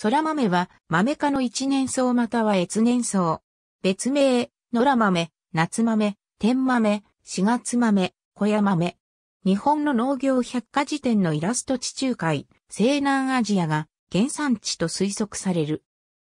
空豆は、豆科の一年草または越年草。別名、野良豆、夏豆、天豆、四月豆、小屋豆。日本の農業百科事典のイラスト地中海、西南アジアが原産地と推測される。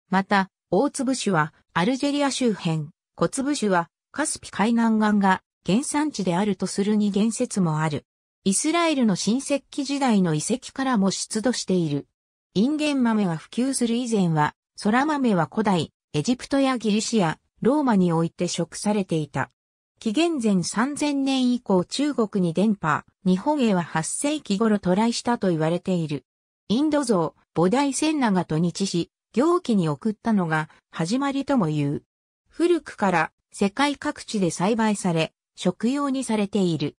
また、大粒種はアルジェリア周辺、小粒種はカスピ海南岸が原産地であるとするに言説もある。イスラエルの新石器時代の遺跡からも出土している。インゲン豆が普及する以前は、ソラ豆は古代、エジプトやギリシア、ローマにおいて食されていた。紀元前3000年以降中国に伝播、日本へは8世紀頃渡来したと言われている。インド像、菩提仙長と日し、行基に送ったのが始まりとも言う。古くから世界各地で栽培され、食用にされている。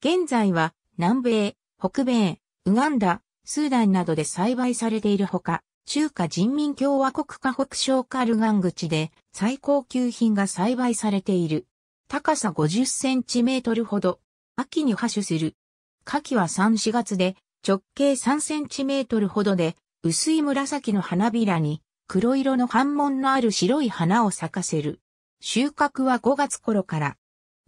現在は南米、北米、ウガンダ、スーダンなどで栽培されているほか、中華人民共和国河北省カルガン口で最高級品が栽培されている。高さ50センチメートルほど、秋に発種する。夏季は3、4月で直径3センチメートルほどで、薄い紫の花びらに黒色の反紋のある白い花を咲かせる。収穫は5月頃から。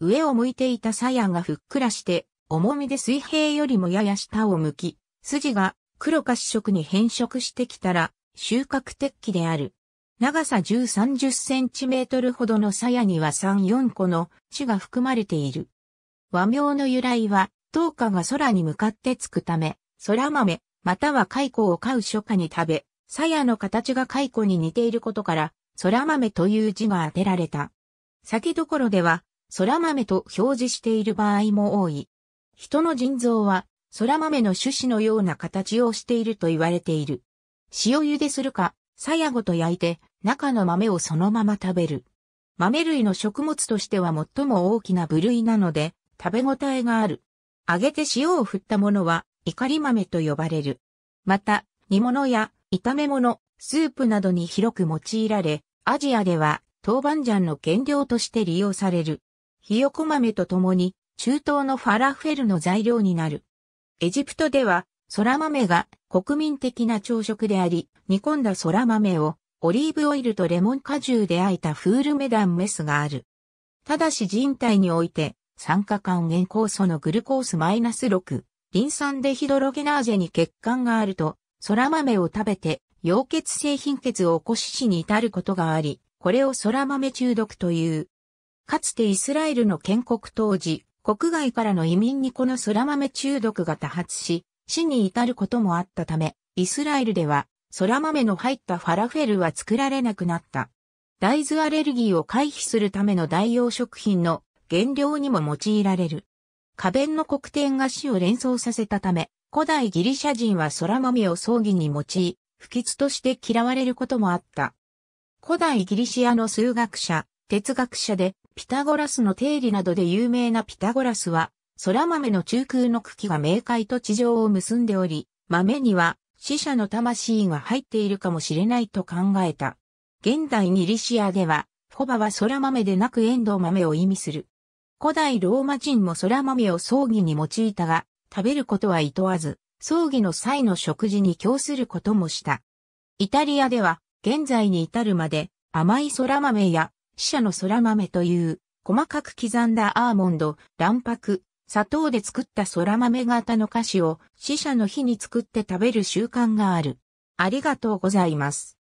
上を向いていた鞘がふっくらして、重みで水平よりもやや下を向き、筋が黒褐色に変色してきたら収穫適期である。長さ10、30センチメートルほどの鞘には3、4個の種が含まれている。和名の由来は、糖価が空に向かってつくため、空豆、または蚕を飼う初夏に食べ、鞘の形が蚕に似ていることから、空豆という字が当てられた。先どころでは、空豆と表示している場合も多い。人の腎臓は空豆の種子のような形をしていると言われている。塩茹でするか、さやごと焼いて、中の豆をそのまま食べる。豆類の食物としては最も大きな部類なので、食べ応えがある。揚げて塩を振ったものは、怒り豆と呼ばれる。また、煮物や炒め物、スープなどに広く用いられ、アジアでは豆板醤の原料として利用される。ひよこ豆と共に中東のファラフェルの材料になる。エジプトでは、空豆が国民的な朝食であり、煮込んだ空豆をオリーブオイルとレモン果汁で和えたフールメダンメスがある。ただし人体において、酸化還元酵素のグルコースマイナス6、リン酸デヒドロゲナーゼに欠陥があると、空豆を食べて、溶血性貧血を起こし死に至ることがあり、これを空豆中毒という。かつてイスラエルの建国当時、国外からの移民にこの空豆中毒が多発し、死に至ることもあったため、イスラエルでは、空豆の入ったファラフェルは作られなくなった。大豆アレルギーを回避するための代用食品の原料にも用いられる。花弁の黒点が死を連想させたため、古代ギリシャ人は空豆を葬儀に用い、不吉として嫌われることもあった。古代ギリシアの数学者、哲学者でピタゴラスの定理などで有名なピタゴラスは、空豆の中空の茎が冥界と地上を結んでおり、豆には死者の魂が入っているかもしれないと考えた。現代にリシアでは、フォバは空豆でなくエンドウ豆を意味する。古代ローマ人も空豆を葬儀に用いたが、食べることは厭わず、葬儀の際の食事に供することもした。イタリアでは、現在に至るまで甘い空豆や死者の空豆という、細かく刻んだアーモンド、卵白、砂糖で作った空豆型の菓子を死者の日に作って食べる習慣がある。ありがとうございます。